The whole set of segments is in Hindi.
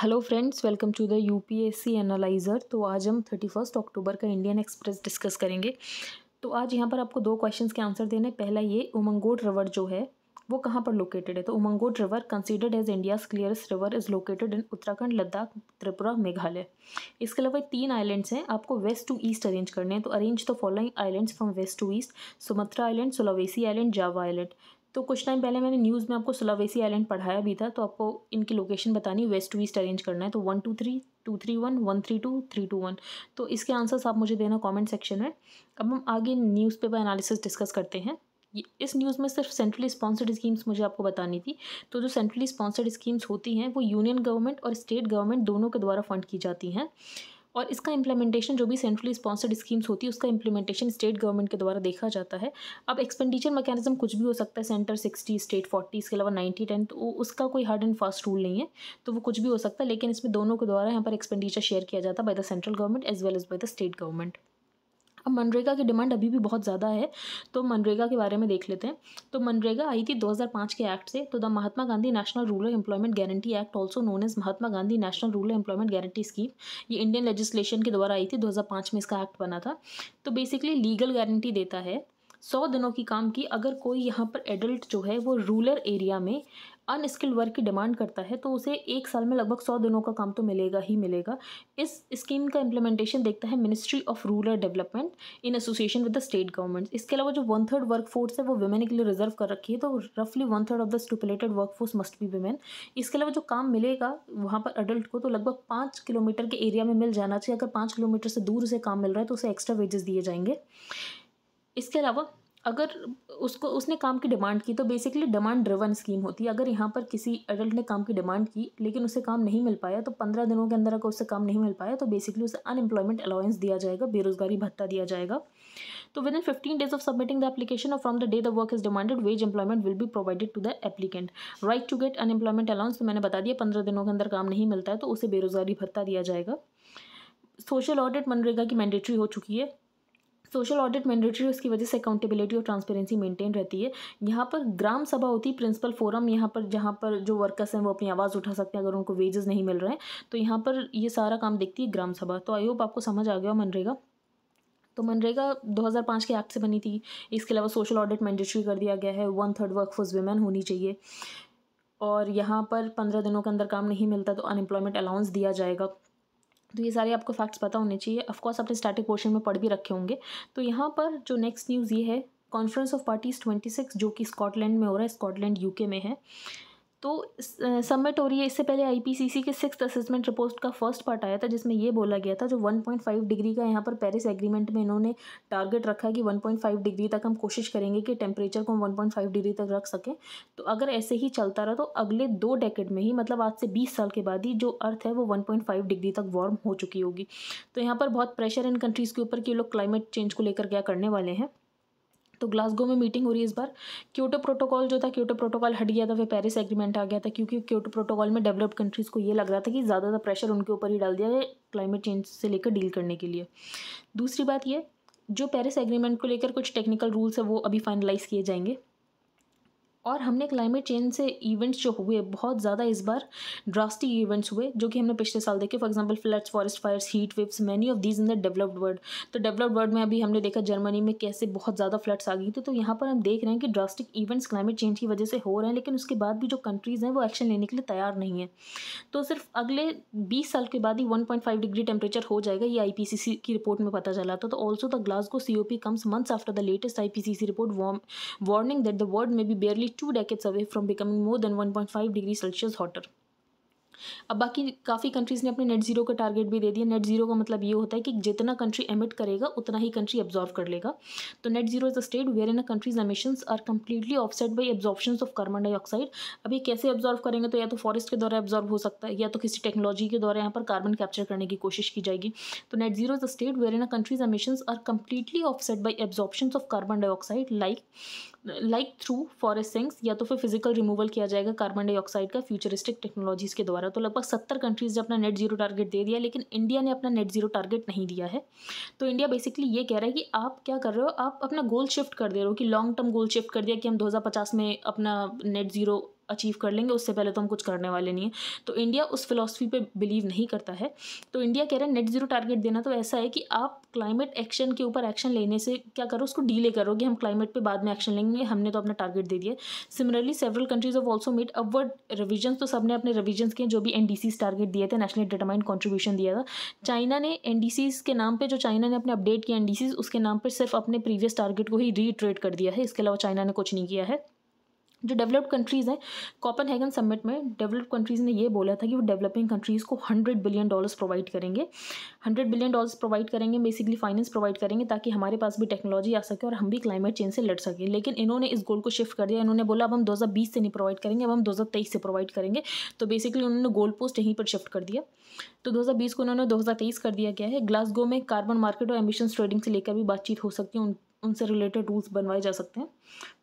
hello friends welcome to the UPSC analyser तो आज हम थर्टी फर्स्ट अक्टूबर का इंडियन एक्सप्रेस डिस्कस करेंगे तो आज यहाँ पर आपको दो क्वेश्चंस के आंसर देने पहला ये उमंगोट रिवर जो है वो कहाँ पर लोकेटेड है तो Umngot river considered as India's clearest river is located in Uttarakhand Ladakh Tripura Meghalaya इसके अलावा तीन आइलैंड्स हैं आपको वेस्ट टू ईस्ट अरेंज करने हैं तो arrange the following islands from west to east Sumatra island Sulawesi island Java island तो कुछ टाइम पहले मैंने न्यूज़ में आपको सुलावेसी आइलैंड पढ़ाया भी था तो आपको इनकी लोकेशन बतानी वेस्ट टू ईस्ट अरेंज करना है तो one two three two three one one three two three two one तो इसके आंसर्स आप मुझे देना कमेंट सेक्शन में अब हम आगे न्यूज़पेपर एनालिसिस डिस्कस करते हैं इस न्यूज़ में सिर्फ सेंट्रली स्पॉन्सर्ड स्कीम्स मुझे आपको बतानी थी तो जो सेंट्रली स्पॉन्सर्ड स्कीम्स होती हैं वो यूनियन गवर्नमेंट और स्टेट गवर्नमेंट दोनों के द्वारा फंड की जाती हैं और इसका इम्प्लीमेंटेशन जो भी सेंट्रली स्पॉन्सर्ड स्कीम्स होती है उसका इम्प्लीमेंटेशन स्टेट गवर्नमेंट के द्वारा देखा जाता है अब एक्सपेंडिचर मैकेनिज्म कुछ भी हो सकता है सेंटर सिक्सटी स्टेट फोर्टी इसके अलावा नाइन्टी टेन तो उसका कोई हार्ड एंड फास्ट रूल नहीं है तो वो कुछ भी हो सकता है लेकिन इसमें दोनों के द्वारा यहाँ पर एक्सपेंडिचर शेयर किया जाता है by the central government as well as by the state government अब मनरेगा की डिमांड अभी भी बहुत ज़्यादा है तो मनरेगा के बारे में देख लेते हैं तो मनरेगा आई थी 2005 के एक्ट से तो the Mahatma Gandhi national rural employment guarantee act also known as Mahatma Gandhi national rural employment guarantee scheme ये इंडियन लेजिस्लेशन के द्वारा आई थी 2005 में इसका एक्ट बना था तो बेसिकली लीगल गारंटी देता है सौ दिनों की काम की अगर कोई यहाँ पर एडल्ट जो है वो रूरल एरिया में अनस्किल्ड वर्क की डिमांड करता है तो उसे एक साल में लगभग सौ दिनों का काम तो मिलेगा ही मिलेगा इस स्कीम का इम्प्लीमेंटेशन देखता है ministry of rural development in association with the state government इसके अलावा जो वन थर्ड वर्क फोर्स है वो वुमेन के लिए रिजर्व कर रखी है तो रफली one third of the stipulated work force must be women इसके अलावा जो काम मिलेगा वहाँ पर अडल्ट को तो लगभग पाँच किलोमीटर के एरिया में मिल जाना चाहिए अगर पाँच किलोमीटर से दूर उसे काम मिल रहा है तो उसे एक्स्ट्रा वेजेस दिए जाएंगे इसके अलावा अगर उसको उसने काम की डिमांड की तो बेसिकली डिमांड ड्रिवन स्कीम होती है अगर यहाँ पर किसी एडल्ट ने काम की डिमांड की लेकिन उसे काम नहीं मिल पाया तो पंद्रह दिनों के अंदर अगर उससे काम नहीं मिल पाया तो बेसिकली उसे अनएम्प्लॉयमेंट अलाउंस दिया जाएगा बेरोजगारी भत्ता दिया जाएगा तो within fifteen days of submitting the application और from the day the work is demanded wage employment will be provided to the applicant right to get unemployment allowance तो मैंने बता दिया पंद्रह दिनों के अंदर काम नहीं मिलता है तो उसे बेरोजगारी भत्ता दिया जाएगा सोशल ऑडिट मनरेगा की मैंडेटरी हो चुकी है सोशल ऑडिट मैंडेटरी उसकी वजह से अकाउंटेबिलिटी और ट्रांसपेरेंसी मेंटेन रहती है यहाँ पर ग्राम सभा होती है प्रिंसिपल फोरम यहाँ पर जहाँ पर जो वर्कर्स हैं वो अपनी आवाज़ उठा सकते हैं अगर उनको वेजेस नहीं मिल रहे हैं तो यहाँ पर ये सारा काम देखती है ग्राम सभा तो आई होप आपको समझ आ गया मनरेगा तो मनरेगा 2005 के एक्ट से बनी थी इसके अलावा सोशल ऑडिट मैंडेटरी कर दिया गया है one third work for women होनी चाहिए और यहाँ पर पंद्रह दिनों के अंदर काम नहीं मिलता तो अनएम्प्लॉयमेंट अलाउंस दिया जाएगा तो ये सारे आपको फैक्ट्स पता होने चाहिए ऑफकोर्स आपने स्टैटिक पोर्शन में पढ़ भी रखे होंगे तो यहाँ पर जो नेक्स्ट न्यूज़ ये है conference of parties twenty six जो कि स्कॉटलैंड में हो रहा है स्कॉटलैंड यूके में है तो सबमिट हो रही है इससे पहले आईपीसीसी के सिक्स असेसमेंट रिपोर्ट का फर्स्ट पार्ट आया था जिसमें यह बोला गया था जो 1.5 डिग्री का यहाँ पर पेरिस एग्रीमेंट में इन्होंने टारगेट रखा कि 1.5 डिग्री तक हम कोशिश करेंगे कि टेम्परेचर को हम 1.5 डिग्री तक रख सकें तो अगर ऐसे ही चलता रहा तो अगले दो डेकेड में ही मतलब आज से बीस साल के बाद ही जो अर्थ है वो वन डिग्री तक वार्म हो चुकी होगी तो यहाँ पर बहुत प्रेशर इन कंट्रीज़ के ऊपर कि लोग क्लाइमेट चेंज को लेकर क्या करने वाले हैं तो ग्लासगो में मीटिंग हो रही है इस बार क्योटो प्रोटोकॉल जो था क्योटो प्रोटोकॉल हट गया था फिर पेरिस एग्रीमेंट आ गया था क्योंकि क्योटो प्रोटोकॉल में डेवलप्ड कंट्रीज़ को ये लग रहा था कि ज़्यादातर प्रेशर उनके ऊपर ही डाल दिया है क्लाइमेट चेंज से लेकर डील करने के लिए दूसरी बात ये जो पेरिस एग्रीमेंट को लेकर कुछ टेक्निकल रूल्स है वो अभी फाइनलाइज किए जाएंगे और हमने क्लाइमेट चेंज से इवेंट्स जो हुए बहुत ज़्यादा इस बार ड्रास्टिक इवेंट्स हुए जो कि हमने पिछले साल देखे for example floods forest fires heat waves many of these in the developed world तो डेवलप्ड वर्ल्ड में अभी हमने देखा जर्मनी में कैसे बहुत ज़्यादा फ्लड्स आ गई थी तो यहाँ पर हम देख रहे हैं कि ड्रास्टिक इवेंट्स क्लाइमेट चेंज की वजह से हो रहे हैं लेकिन उसके बाद भी जो कंट्रीज़ हैं वो एक्शन लेने के लिए तैयार नहीं है तो सिर्फ अगले बीस साल के बाद ही वन डिग्री टेम्परेचर हो जाएगा ये आई की रिपोर्ट में पता चला था तो also the Glasgow C comes months after the latest I report warning that the world may be barely two decades away from becoming more than 1.5 degree Celsius hotter अब बाकी काफ़ी कंट्रीज़ ने अपने नेट जीरो का टारगेट भी दे दिया नेट जीरो का मतलब ये होता है कि जितना कंट्री एमिट करेगा उतना ही कंट्री एब्जॉर्व कर लेगा तो net zero is a state where in a countries emission are completely offset by absorption of carbon dioxide अब ये कैसे एब्जॉर्व करेंगे तो या तो फॉरेस्ट के द्वारा एब्जॉर्व हो सकता है या तो किसी टेक्नोलॉजी के द्वारा यहाँ पर कार्बन कैप्चर करने की कोशिश की जाएगी तो net zero is a state where in a countries emission are completely offset by absorption of carbon dioxide like like through forest sinks या तो फिर फिजिकल रिमूवल किया जाएगा कार्बन डाइऑक्साइड का फ्यूचरिस्टिक टेक्नोलॉजीज़ के द्वारा तो लगभग सत्तर कंट्रीज़ ने अपना नेट जीरो टारगेट दे दिया लेकिन इंडिया ने अपना नेट जीरो टारगेट नहीं दिया है तो इंडिया बेसिकली ये कह रहा है कि आप क्या कर रहे हो आप अपना गोल शिफ्ट कर दे रहे हो कि लॉन्ग टर्म गोल शिफ्ट कर दिया कि हम दो में अपना नेट जीरो अचीव कर लेंगे उससे पहले तो हम कुछ करने वाले नहीं हैं तो इंडिया उस फिलोसफी पे बिलीव नहीं करता है तो इंडिया कह रहा है नेट जीरो टारगेट देना तो ऐसा है कि आप क्लाइमेट एक्शन के ऊपर एक्शन लेने से क्या करो उसको डीले करो कि हम क्लाइमेट पे बाद में एक्शन लेंगे हमने तो अपना टारगेट दे दिया similarly several countries of also made upward revision तो सबने अपने रिविजन के जो भी एन टारगेट दिए थे नेशनल डिटरमाइंड कॉन्ट्रीब्यूशन दिया था चाइना ने एन के नाम पर जो चाइना ने अपने अपडेट किया एन उसके नाम पर सिर्फ अपने प्रीवियस टारगेट को ही रीट्रेट कर दिया है इसके अलावा चाइना ने कुछ नहीं किया है जो डेवलप्ड कंट्रीज़ हैं कॉपन हैगन समिट में डेवलप्ड कंट्रीज़ ने ये बोला था कि वो डेवलपिंग कंट्रीज़ को हंड्रेड बिलियन डॉलर्स प्रोवाइड करेंगे हंड्रेड बिलियन डॉलर्स प्रोवाइड करेंगे बेसिकली फाइनेंस प्रोवाइड करेंगे ताकि हमारे पास भी टेक्नोलॉजी आ सके और हम भी क्लाइमेट चेंज से लड़ सकें लेकिन इन्होंने इस गोल को शिफ्ट कर दिया इन्होंने बोला अब हम दो से नहीं प्रोवाइड करेंगे अब हम दो से प्रोवाइड करेंगे तो बेसिकली उन्होंने गोल पोस्ट यहीं पर शिफ्ट कर दिया तो दो को उन्होंने दो कर दिया गया है ग्लासगो में कार्बन मार्केट और एमिशन ट्रेडिंग से लेकर भी बातचीत हो सकती है उन उनसे रिलेटेड रूल्स बनवाए जा सकते हैं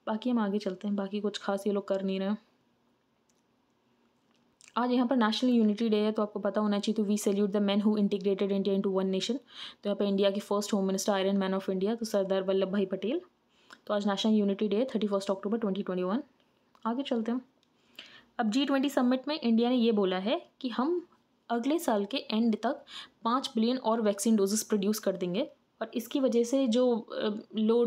बाकी हम आगे चलते हैं बाकी कुछ खास ये लोग कर नहीं रहे आज यहाँ पर नेशनल यूनिटी डे है तो आपको पता होना चाहिए तो we salute the man who integrated India into one nation तो यहाँ पर इंडिया के first home minister iron man of India तो सरदार वल्लभ भाई पटेल तो आज national unity day thirty first October twenty twenty one आगे चलते हैं अब जी ट्वेंटी समिट में इंडिया ने ये बोला है कि हम अगले साल के एंड तक पाँच बिलियन और वैक्सीन डोजेस प्रोड्यूस कर देंगे और इसकी वजह से जो लो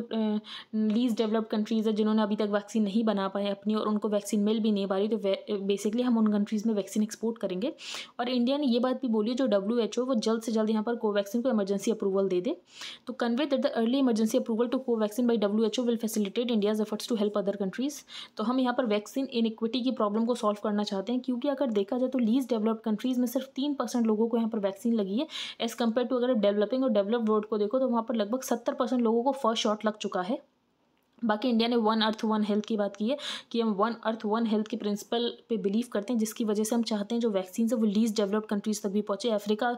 लीज डेवलप कंट्रीज़ है जिन्होंने अभी तक वैक्सीन नहीं बना पाए अपनी और उनको वैक्सीन मिल भी नहीं पा रही तो बेसिकली हम उन कंट्रीज़ में वैक्सीन एक्सपोर्ट करेंगे और इंडिया ने ये बात भी बोली जो डब्ल्यू एच ओ वो जल्द से जल्द यहाँ पर कोवैक्सीन को इमरजेंसी अप्रूवल दे दे तो convey that the early emergency approval to Covaxin by W H O will facilitate India's efforts to help other countries तो हम यहाँ पर वैक्सीन इक्विटी की प्रॉब्लम को सॉल्व करना चाहते हैं क्योंकि अगर देखा जाए तो लीज डेवलप्ड कंट्रीज़ में सिर्फ तीन परसेंट लोगों को यहाँ पर वैक्सीन लगी है एज़ कम्पेयर टू अगर डेवलपिंग और डेवलप वर्ल्ड को देखो तो वहाँ पर लगभग सत्तर परसेंट लोगों को फर्स्ट शॉट लग चुका है बाकी इंडिया ने वन अर्थ वन हेल्थ की बात की है कि हम वन अर्थ वन हेल्थ के प्रिंसिपल पे बिलीव करते हैं जिसकी वजह से हम चाहते हैं जो वैक्सीन है वो लीस्ट डेवलप्ड कंट्रीज़ तक भी पहुँचे अफ्रीका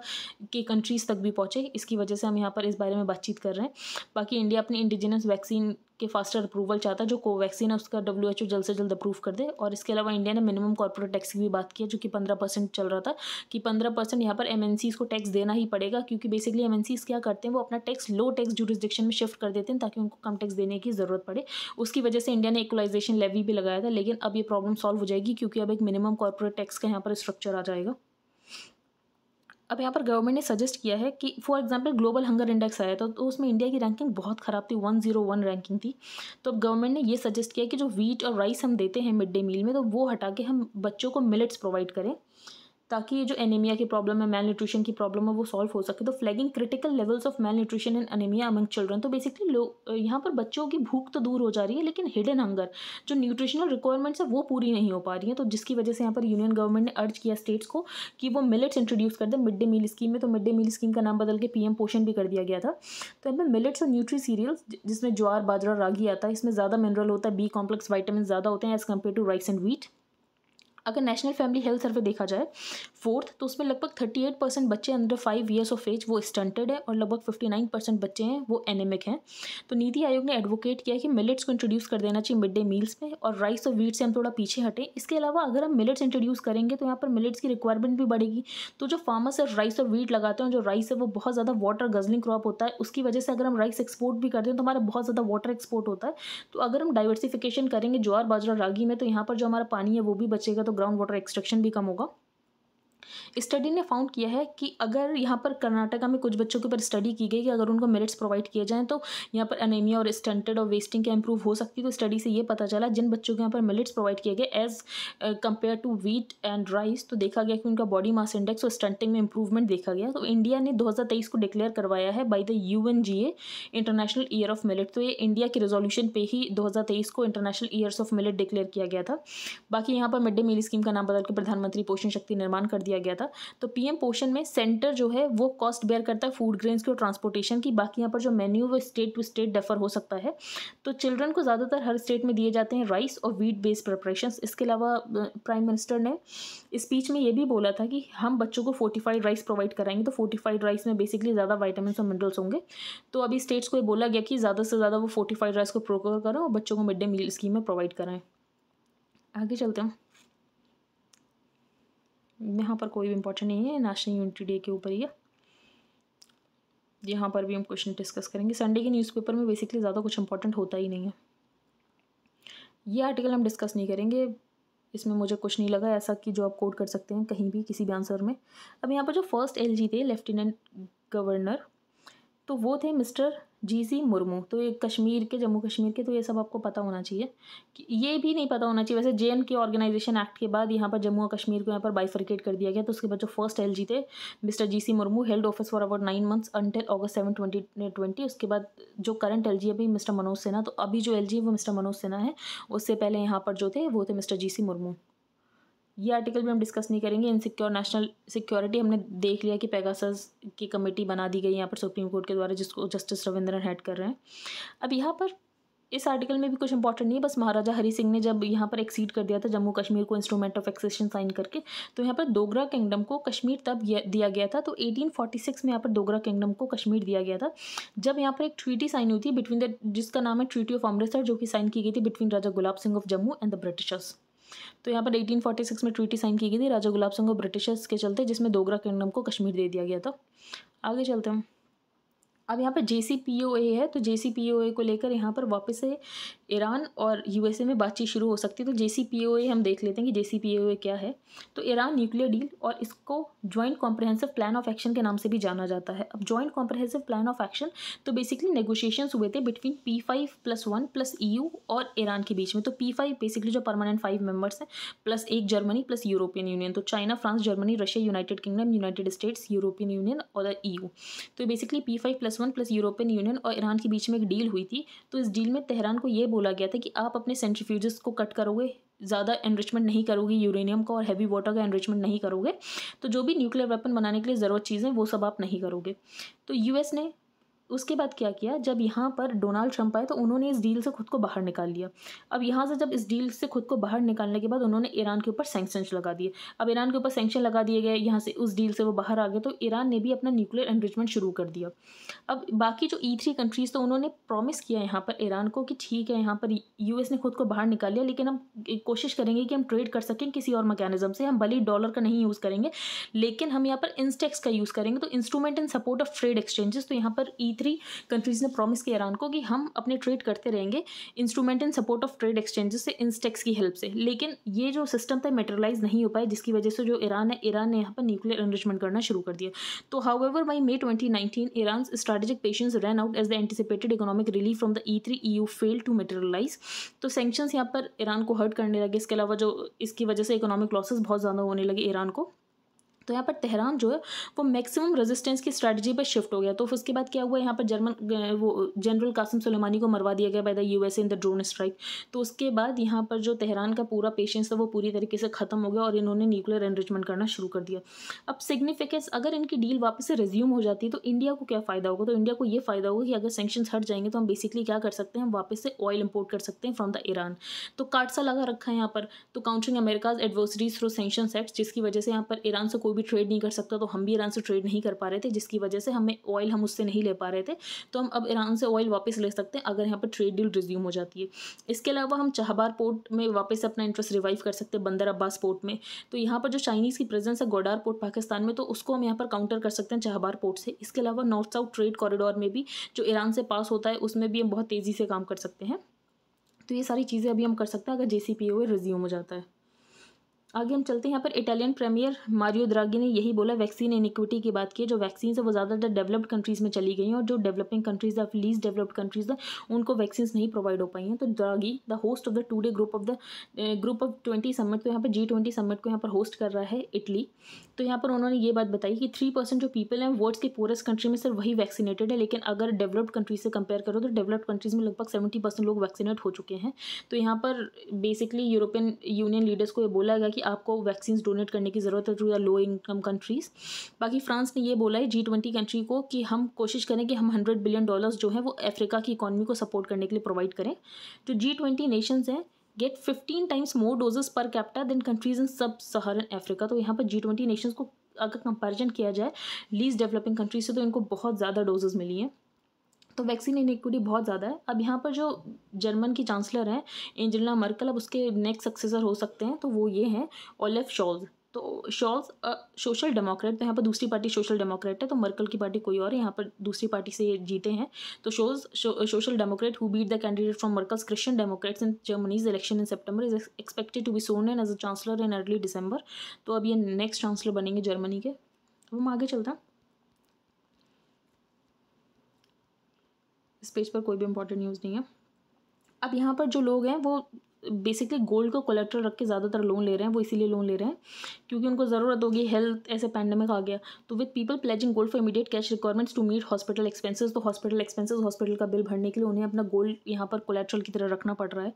के कंट्रीज़ तक भी पहुँचे इसकी वजह से हम यहाँ पर इस बारे में बातचीत कर रहे हैं बाकी इंडिया अपनी इंडिजिनस वैक्सीन के फास्टर अप्रूवल चाहता है जो कोवैक्सीन है उसका डब्ल्यू एच ओ जल्द से जल्द अप्रूव कर दे और इसके अलावा इंडिया ने मिनिमम कॉर्पोरेट टैक्स की भी बात की है जो कि पंद्रह परसेंट चल रहा था कि पंद्रह परसेंट यहाँ पर एम एन को टैक्स देना ही पड़ेगा क्योंकि बेसिकली एम एन सीज़ क्या करते हैं वो अपना टैक्स लो टैक्स जुरिस्डिक्शन में शिफ्ट कर देते हैं ताकि उनको कम टैक्स देने की ज़रूरत पड़े उसकी वजह से इंडिया ने इक्वलाइजेशन लेवी भी लगाया था लेकिन अब ये प्रॉब्लम सॉल्व हो जाएगी क्योंकि अब एक मिनिमम कॉर्पोरेट टैक्स का यहाँ पर स्ट्रक्चर आ जाएगा अब यहाँ पर गवर्नमेंट ने सजेस्ट किया है कि for example global hunger index आया था तो, तो उसमें इंडिया की रैंकिंग बहुत ख़राब थी वन जीरो वन रैंकिंग थी तो अब गवर्नमेंट ने ये सजेस्ट किया कि जो वीट और राइस हम देते हैं मिड डे मील में तो वो हटा के हम बच्चों को मिलेट्स प्रोवाइड करें ताकि ये जो एनीमिया की प्रॉब्लम है मेल न्यूट्रिशन की प्रॉब्लम है वो सॉल्व हो सके तो flagging critical levels of malnutrition and anaemia among children तो बेसिकली लोग यहाँ पर बच्चों की भूख तो दूर हो जा रही है लेकिन हिडन हंगर जो न्यूट्रिशनल रिक्वायरमेंट्स है वो पूरी नहीं हो पा रही है तो जिसकी वजह से यहाँ पर यूनियन गवर्नमेंट ने अर्ज किया स्टेट्स को कि वो मिलट्स इंट्रोड्यूस कर दें मिड डे मील स्कीम में तो मिड डे मील स्कीम का नाम बदल के पी पोषण भी कर दिया गया था तो यहाँ पर मिलट्स और न्यूट्री सीरियल्स जिसमें ज्वार बाजरा रागी आता है इसमें ज़्यादा मिनरल होता है बी कॉम्प्लेक्स वाइटामिन ज़्यादा होते हैं as compare to rice and wheat अगर नेशनल फैमिली हेल्थ सर्वे देखा जाए फोर्थ तो उसमें लगभग थर्टी एट परसेंट बच्चे under five years of age वो स्टंटेड है और लगभग फिफ्टी नाइन परसेंट बच्चे हैं वो एनेमिक हैं तो नीति आयोग ने एडवोकेट किया कि मिलेट्स को इंट्रोड्यूस कर देना चाहिए मिड डे मील्स में और राइस और वीट से हम थोड़ा पीछे हटें इसके अलावा अगर हम मिलेट्स इंट्रोड्यूस करेंगे तो यहाँ पर मिलेट्स की रिक्वायरमेंट भी बढ़ेगी तो जो फार्मर्स है राइस और वीट लगाते हैं जो राइस है वो बहुत ज़्यादा वाटर गजलिंग क्रॉप होता है उसकी वजह से अगर हम राइस एक्सपोर्ट भी करते हैं तो हमारा बहुत ज़्यादा वाटर एक्सपोर्ट होता है तो अगर हम डाइवर्सिफिकेशन करेंगे ज्वार बाजरा रागी में तो यहाँ पर जो हमारा पानी है वो भी बचेगा तो ग्राउंड वाटर एक्सट्रक्शन भी कम होगा स्टडी ने फाउंड किया है कि अगर यहाँ पर कर्नाटका में कुछ बच्चों के ऊपर स्टडी की गई कि अगर उनको मेरिट्स प्रोवाइड किए जाएँ तो यहाँ पर अनेमिया और स्टंटेड और वेस्टिंग क्या इंप्रूव हो सकती है तो स्टडी से ये पता चला जिन बच्चों के यहाँ पर मेरिट्स प्रोवाइड किए गए as compare to wheat and rice तो देखा गया कि उनका बॉडी मास इंडेक्स और स्टंटिंग में इंप्रूवमेंट देखा गया तो इंडिया ने दो को डिक्लेयर करवाया है by the U international year of millet तो ये इंडिया के रेजोल्यूशन पे ही दो को international years of millet declare किया गया था बाकी यहाँ पर मिड डे मील स्कीम का नाम बदल के प्रधानमंत्री पोषण शक्ति निर्माण कर दिया किया गया था तो पीएम पोषण में सेंटर जो है वो कॉस्ट बेयर करता है फूड ग्रेन्स की और ट्रांसपोर्टेशन की बाकी यहाँ पर जो मेन्यू वो स्टेट टू स्टेट डेफर हो सकता है तो चिल्ड्रन को ज़्यादातर हर स्टेट में दिए जाते हैं राइस और वीट बेस्ड प्रपरेशन इसके अलावा प्राइम मिनिस्टर ने स्पीच में ये भी बोला था कि हम बच्चों को फोर्टिफाइड राइस प्रोवाइड कराएंगे तो फोर्टिफाइड राइस में बेसिकली ज़्यादा वाइटामिन और मिनरल्स होंगे तो अभी स्टेट्स को बोला गया कि ज़्यादा से ज़्यादा वो फोर्टिफाइड राइस को प्रोक्योर करें और बच्चों को मिड डे मील स्कीम में प्रोवाइड कराएं आगे चलते हैं यहाँ पर कोई भी इंपॉर्टेंट नहीं है नेशनल यूनिटी डे के ऊपर ही यहाँ पर भी हम क्वेश्चन डिस्कस करेंगे संडे के न्यूज़पेपर में बेसिकली ज़्यादा कुछ इंपॉर्टेंट होता ही नहीं है ये आर्टिकल हम डिस्कस नहीं करेंगे इसमें मुझे कुछ नहीं लगा ऐसा कि जो आप कोट कर सकते हैं कहीं भी किसी भी आंसर में अब यहाँ पर जो फर्स्ट एल थे लेफ्टिनेंट गवर्नर तो वो थे मिस्टर जी सी मुर्मू तो ये कश्मीर के जम्मू कश्मीर के तो ये सब आपको पता होना चाहिए कि ये भी नहीं पता होना चाहिए वैसे J and K organisation act के बाद यहाँ पर जम्मू और कश्मीर को यहाँ पर बाइफर्केट कर दिया गया तो उसके बाद जो फर्स्ट एल जी थे mister G C Murmu held office for about nine months until August seven twenty twenty उसके बाद जो करंट एल जी अभी मिस्टर मनोज सिन्हा तो अभी जो एल जी है वो मिस्टर मनोज सिन्हा है उससे पहले यहाँ पर जो थे वो थे मिस्टर जी सी मुर्मू ये आर्टिकल भी हम डिस्कस नहीं करेंगे इनसिक्योर नेशनल सिक्योरिटी हमने देख लिया कि पैगास की कमेटी बना दी गई यहाँ पर सुप्रीम कोर्ट के द्वारा जिसको जस्टिस रविंद्रन हेड कर रहे हैं अब यहाँ पर इस आर्टिकल में भी कुछ इंपॉर्टेंट नहीं है बस महाराजा हरी सिंह ने जब यहाँ पर एक्सीड कर दिया था जम्मू कश्मीर को इंस्ट्रूमेंट ऑफ एक्सेशन साइन करके तो यहाँ पर दोगरा किंगडम को कश्मीर तब दिया गया था तो 1846 में यहाँ पर दोगरा किंगडम को कश्मीर दिया गया था जब यहाँ पर एक ट्रीटी साइन हुई थी बिटवीन द जिसका नाम है ट्रीटी ऑफ अमृतसर जो कि साइन की गई थी between Raja Gulab Singh of Jammu and the Britishers तो यहाँ पर 1846 में ट्रीटी साइन की गई थी राजा गुलाब सिंह को ब्रिटिशर्स के चलते जिसमें दोगरा किंगडम को कश्मीर दे दिया गया था आगे चलते हम अब यहाँ पर जे है तो जे को लेकर यहाँ पर वापस से ईरान और यूएसए में बातचीत शुरू हो सकती है तो जे हम देख लेते हैं कि जे क्या है तो ईरान न्यूक्लियर डील और इसको joint comprehensive plan of action के नाम से भी जाना जाता है अब joint comprehensive plan of action तो बेसिकली नेगोशिएशन हुए थे between P five plus one plus E और ईरान के बीच में तो पी फाइव बेसिकली जो परमानेंट फाइव मेम्बर्स हैं प्लस एक जर्मनी प्लस यूरोपियन यूनियन तो China France Germany Russia United Kingdom United States European union और ई e तो basically P five plus plus one plus European union और ईरान के बीच में एक डील हुई थी तो इस डील में तेहरान को यह बोला गया था कि आप अपने सेंट्रीफ्यूजेस को कट करोगे ज़्यादा एनरिचमेंट नहीं करोगे यूरेनियम का और हैवी वाटर का एनरिचमेंट नहीं करोगे तो जो भी न्यूक्लियर वेपन बनाने के लिए ज़रूरत चीज़ें वो सब आप नहीं करोगे तो यूएस ने उसके बाद क्या किया जब यहाँ पर डोनाल्ड ट्रंप आए तो उन्होंने इस डील से खुद को बाहर निकाल लिया अब यहाँ से जब इस डील से खुद को बाहर निकालने के बाद उन्होंने ईरान के ऊपर सेंक्शन लगा दिए अब ईरान के ऊपर सेंक्शन लगा दिए गए यहाँ से उस डील से वो बाहर आ गए तो ईरान ने भी अपना न्यूक्लियर एनरिचमेंट शुरू कर दिया अब बाकी जो ई थ्री कंट्रीज़ तो उन्होंने प्रॉमिस किया यहाँ पर ईरान को कि ठीक है यहाँ पर यू ने खुद को बाहर निकाल लिया लेकिन हम कोशिश करेंगे कि हम ट्रेड कर सकें किसी और मैकेनिज्म से हम भले डॉलर का नहीं यूज़ करेंगे लेकिन हम यहाँ पर इंस्टेक्स का यूज़ करेंगे तो instrument in support of trade exchanges तो यहाँ पर ई e थ्री कंट्रीज़ ने प्रॉमिस किया ईरान को कि हम अपने ट्रेड करते रहेंगे instrument in support of trade exchanges से इंस्टेक्स की हेल्प से लेकिन ये जो सिस्टम था मेटरलाइज नहीं हो पाया जिसकी वजह से जो ईरान है ईरान ने यहाँ पर न्यूक्लियर एनरिचमेंट करना शुरू कर दिया तो however by May twenty nineteen Iran strategic patience run out as the anticipated economic relief from the E three E U fail to materialise तो सेंक्शंस यहाँ पर ईरान को हर्ट करने लगे इसके अलावा जो इसकी वजह से इकोनॉमिक लॉसेस बहुत ज़्यादा होने लगे ईरान को तो यहाँ पर तेहरान जो है वो मैक्सिमम रेजिस्टेंस की स्ट्रेटजी पर शिफ्ट हो गया तो फिर उसके बाद क्या हुआ यहाँ पर जर्मन वो जनरल कासिम सुलेमानी को मरवा दिया गया by the US in the drone strike तो उसके बाद यहाँ पर जो तेहरान का पूरा पेशेंस था वो पूरी तरीके से ख़त्म हो गया और इन्होंने न्यूक्लियर एनरिचमेंट करना शुरू कर दिया अब सिग्निफिकेंस अगर इनकी डील वापस से रिज्यूम हो जाती है तो इंडिया को क्या फ़ायदा होगा तो इंडिया को ये फ़ायदा होगा कि अगर सेंक्शन हट जाएंगे तो हम बेसिकली क्या कर सकते हैं हम वापस से ऑयल इम्पोर्ट कर सकते हैं फ्रॉम द ईरान तो काटसा लगा रखा है यहाँ पर तो countering America's adversaries through sanction act जिसकी वजह से यहाँ पर ईरान से कोई कोई भी ट्रेड नहीं कर सकता तो हम भी ईरान से ट्रेड नहीं कर पा रहे थे जिसकी वजह से हमें ऑयल हम उससे नहीं ले पा रहे थे तो हम अब ईरान से ऑयल वापस ले सकते हैं अगर यहाँ पर ट्रेड डील रिज्यूम हो जाती है इसके अलावा हम चाहबार पोर्ट में वापस अपना इंटरेस्ट रिवाइव कर सकते हैं बंदर अब्बास पोर्ट में तो यहाँ पर जो चाइनीज़ की प्रेजेंस है गोडार पोर्ट पाकिस्तान में तो उसको हम यहाँ पर काउंटर कर सकते हैं चाहबार पोर्ट से इसके अलावा नॉर्थ साउथ ट्रेड कॉरिडोर में भी जो ईरान से पास होता है उसमें भी हम बहुत तेज़ी से काम कर सकते हैं तो ये सारी चीज़ें अभी हम कर सकते हैं अगर जे सी पी रिज्यूम हो जाता है आगे हम चलते हैं यहाँ पर इटालियन प्रीमियर मारियो द्रागी ने यही बोला वैक्सीन इनिक्विटी की बात की जो वैक्सीन है वो ज़्यादातर डेवलप्ड कंट्रीज़ में चली गई हैं और जो डेवलपिंग कंट्रीज़ है लीज डेवलप्ड कंट्रीज़ है उनको वैक्सीन नहीं प्रोवाइड हो पाई हैं तो Draghi the host of the two day group of the group of twenty summit को यहाँ पर जी ट्वेंटी समिट को यहाँ पर होस्ट कर रहा है इटली तो यहाँ पर उन्होंने ये बात बताई कि थ्री परसेंट जो पीपल हैं वर्ल्ड के पोरेस्ट कंट्री में सिर्फ वही वैक्सीनेटेड है लेकिन अगर डेवलप्ड कंट्रीज से कंपेयर करो तो डेवलप्ड कंट्रीज़ में लगभग सेवेंटी लोग वैक्सीनेट हो चुके हैं तो यहाँ पर बेसिकली यूरोपियन यूनियन लीडर्स को ये बोला गया कि आपको वैक्सीन डोनेट करने की ज़रूरत है to the low income countries बाकी फ्रांस ने ये बोला है जी ट्वेंटी कंट्री को कि हम कोशिश करें कि हम हंड्रेड बिलियन डॉलर्स जो है वो अफ्रीका की इकॉनमी को सपोर्ट करने के लिए प्रोवाइड करें जो जी ट्वेंटी नेशनस हैं get fifteen times more doses per capita than countries in sub Saharan Africa तो यहाँ पर जी ट्वेंटी नेशन को अगर कंपेरिजन किया जाए लीज डेवलपिंग कंट्रीज से तो इनको बहुत ज़्यादा डोजेज़ मिली हैं तो वैक्सीन इनिक्विटी बहुत ज़्यादा है अब यहाँ पर जो जर्मन की चांसलर हैं एंजेलिना मर्कल अब उसके नेक्स्ट सक्सेसर हो सकते हैं तो वो ये हैं ओलेफ शॉल्स तो शॉल्स सोशल डेमोक्रेट तो यहाँ पर दूसरी पार्टी सोशल डेमोक्रेट है तो मर्कल की पार्टी कोई और है यहाँ पर दूसरी पार्टी से जीते हैं तो शोज social democrat who beat the candidate from Merkel's Christian democrats in Germany's election in September is expected to be sworn in as a chancellor in early December तो अब ये नेक्स्ट चांसलर बनेंगे जर्मनी के अब हम आगे चलते हैं इस पेज पर कोई भी इंपॉर्टेंट न्यूज़ नहीं है अब यहाँ पर जो लोग हैं वो बेसिकली गोल्ड को कोलेक्ट्रल रख के ज़्यादातर लोन ले रहे हैं वो इसीलिए लोन ले रहे हैं क्योंकि उनको ज़रूरत होगी हेल्थ ऐसे पैंडमिक आ गया तो with people pledging gold for immediate cash requirements to meet hospital expenses तो हॉस्पिटल एक्सपेंसेस हॉस्पिटल का बिल भरने के लिए उन्हें अपना गोल्ड यहाँ पर कोलेट्रल की तरह रखना पड़ रहा है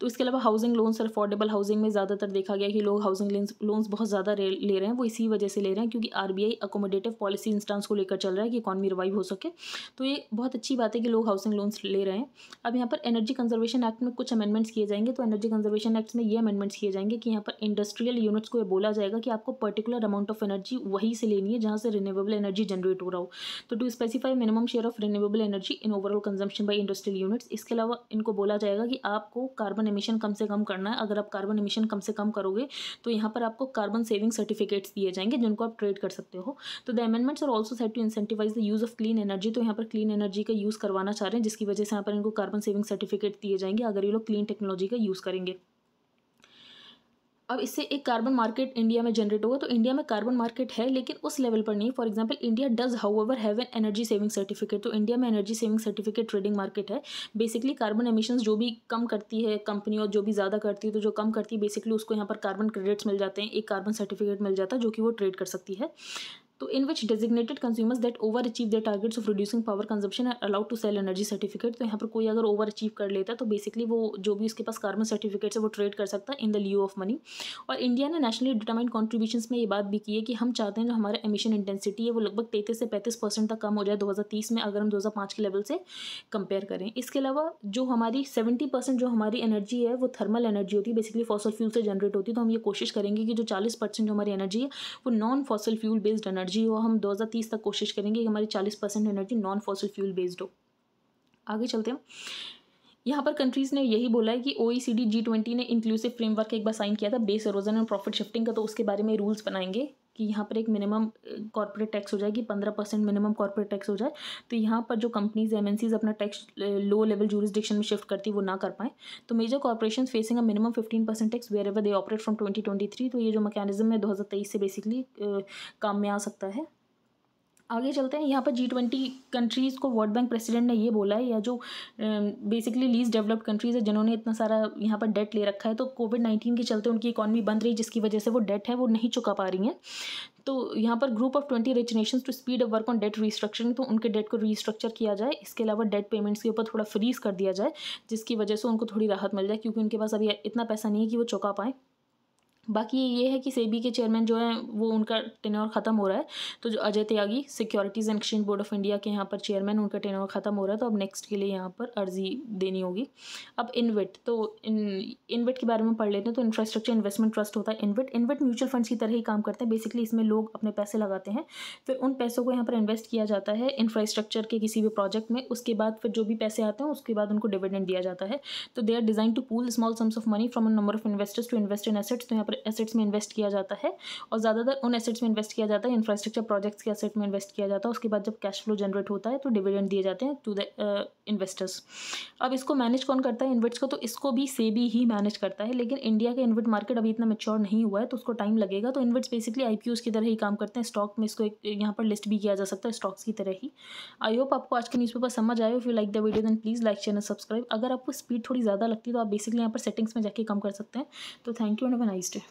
तो इसके अलावा हाउसिंग लोन्स और अफोर्डेबल हाउसिंग में ज़्यादातर देखा गया कि लोग हाउसिंग लोन्स बहुत ज़्यादा ले रहे हैं वो इसी वजह से ले रहे हैं क्योंकि R B I policy instance को लेकर चल रहा है कि इकॉनमी रिवाइव हो सके तो ये बहुत अच्छी बात है कि लोग हाउसिंग लोन्स ले रहे हैं अब यहाँ पर एनर्जी कंजर्वेशन एक्ट में कुछ अमेंडमेंट्स किए जाएंगे तो तो एनर्जी कंजर्वेशन एक्ट में ये अमेंडमेंट्स किए जाएंगे कि यहाँ पर इंडस्ट्रियल यूनिट्स को ये बोला जाएगा कि आपको पर्टिकुलर अमाउंट ऑफ एनर्जी वहीं से लेनी है जहाँ से रिन्यूएबल एनर्जी जनरेट हो रहा हो तो to specify minimum share of renewable energy in overall consumption by industrial units इसके अलावा इनको बोला जाएगा कि आपको कार्बन एमिशन कम से कम करना है अगर आप कार्बन एमिशन कम से कम करोगे तो यहाँ पर आपको कार्बन सेविंग सर्टिफिकेट्स दिए जाएंगे जिनको आप ट्रेड कर सकते हो तो the amendments are also set to incentivise the use of clean energy तो यहाँ पर क्लीन एनर्जी का यूज़ करवाना चाह रहे हैं जिसकी वजह से यहाँ पर इनको कार्बन सेविंग सर्टिफिकेट दिए जाएंगे अगर ये लोग क्लीन टेक्नोलॉजी का यूज़ करेंगे अब इससे एक कार्बन मार्केट इंडिया में जनरेट होगा तो इंडिया में कार्बन मार्केट है लेकिन उस लेवल पर नहीं for example India does however have an energy saving certificate तो इंडिया में energy saving certificate trading market है बेसिकली कार्बन एमिशंस जो भी कम करती है कंपनी और जो भी ज़्यादा करती है तो जो कम करती है बेसिकली उसको यहाँ पर कार्बन क्रेडिट्स मिल जाते हैं एक कार्बन सर्टिफिकेट मिल जाता है जो कि वो ट्रेड कर सकती है तो which which consumers that over achieve the targets of reducing power consumption are allowed to sell energy certificate तो यहाँ पर कोई अगर ओवर अचीव कर लेता है तो बेसिकली वो जो भी उसके पास कार्बन सर्टिफिकेट है वो ट्रेड कर सकता है in the lieu of money और इंडिया ने नेशनली डिटरमाइंड कॉन्ट्रीब्यूशन में ये बात भी की है कि हम चाहते हैं जो हमारा एमिशन इंटेंसिटी है वो लगभग तैंतीस से पैंतीस परसेंट तक कम हो जाए दो हज़ार तीस में अगर हम दो हज़ार पाँच के लेवल से कंपेयर करें इसके अलावा जो हमारी सेवेंटी परसेंट जो हमारी एनर्जी है वो थर्मल एनर्जी होती है बेसिकली फॉसल फ्यूल से जनरेट होती है तो हम ये कोशिश करेंगे कि जो चालीस परसेंट जो हमारी एनर्जी है वो non fossil fuel based energy energy हो हम 2030 तक कोशिश करेंगे कि हमारी 40 percent energy non fossil fuel based हो आगे चलते हैं यहाँ पर कंट्रीज़ ने यही बोला है कि O E C D G twenty ने इंक्लूसिव फ्रेमवर्क एक बार साइन किया था base erosion and profit shifting का तो उसके बारे में रूल्स बनाएंगे कि यहाँ पर एक मिनिमम कॉर्पोरेट टैक्स हो जाएगी पंद्रह परसेंट मिनिमम कॉर्पोरेट टैक्स हो जाए तो यहाँ पर जो कंपनीज एम अपना टैक्स लो लेवल जूरिस्डिक्शन में शिफ्ट करती वो ना कर पाएँ तो major corporation facing a minimum fifteen percent tax wherever they operate from twenty twenty three तो ये जो मैकेनिज्म है दो हज़ार तेईस से बेसिकली काम में आ सकता है आगे चलते हैं यहाँ पर जी ट्वेंटी कंट्रीज़ को वर्ल्ड बैंक प्रेसिडेंट ने ये बोला है या जो बेसिकली लीज डेवलप्ड कंट्रीज़ है जिन्होंने इतना सारा यहाँ पर डेट ले रखा है तो कोविड नाइन्टीन के चलते उनकी इकॉनमी बंद रही जिसकी वजह से वो डेट है वो नहीं चुका पा रही हैं तो यहाँ पर group of twenty rich nation to speed work on debt restructuring तो उनके डेट को रिस्ट्रक्चर किया जाए इसके अलावा डेट पेमेंट्स के ऊपर थोड़ा फ्रीज कर दिया जाए जिसकी वजह से उनको थोड़ी राहत मिल जाए क्योंकि उनके पास अभी इतना पैसा नहीं है कि वो चुका पाएँ बाकी ये है कि सेबी के चेयरमैन जो हैं वो उनका टेनोर ख़त्म हो रहा है तो जो Ajay Tyagi Securities and Exchange Board of India के यहाँ पर चेयरमैन उनका टेनोर ख़त्म हो रहा है तो अब नेक्स्ट के लिए यहाँ पर अर्जी देनी होगी अब इनविट तो इन इनविट के बारे में पढ़ लेते हैं तो इंफ्रास्ट्रक्चर इन्वेस्टमेंट ट्रस्ट होता है इनविट इनविट म्यूचुअल फंड की तरह ही काम करते हैं बेसिकली इसमें लोग अपने पैसे लगाते हैं फिर उन पैसों को यहाँ पर इन्वेस्ट किया जाता है इंफ्रास्ट्रक्चर के किसी भी प्रोजेक्ट में उसके बाद फिर जो भी पैसे आते हैं उसके बाद उनको डिविडेंड दिया जाता है तो they are design to pool small sums of money from a number of investors to invest in assets तो यहाँ पर एसेट्स में इन्वेस्ट किया जाता है और ज़्यादातर उन एसेट्स में इन्वेस्ट किया जाता है इंफ्रास्ट्रक्चर प्रोजेक्ट्स के एसेट में इन्वेस्ट किया जाता है उसके बाद जब कैश फ्लो जनरेट होता है तो डिविडेंड दिए जाते हैं टू द इन्वेस्टर्स अब इसको मैनेज कौन करता है इन्वेट्स को तो इसको भी सेबी ही मैनेज करता है लेकिन इंडिया का इन्वेट मार्केट अभी इतना मेच्योर नहीं हुआ है तो उसको टाइम लगेगा तो इन्वेट्स बेसिकली आई की तरह ही काम करते हैं स्टॉक में इसको एक यहाँ पर लिस्ट भी किया जा सकता है स्टॉक्स की तरह ही आई होप आपको आज के न्यूज़पेपर समझ आए if you like the video then please like channel subscribe अगर आपको स्पीड थोड़ी ज़्यादा लगती है तो आप बेसिकली यहाँ पर सेटिंग्स में जाके कम कर सकते हैं तो thank you and a nice day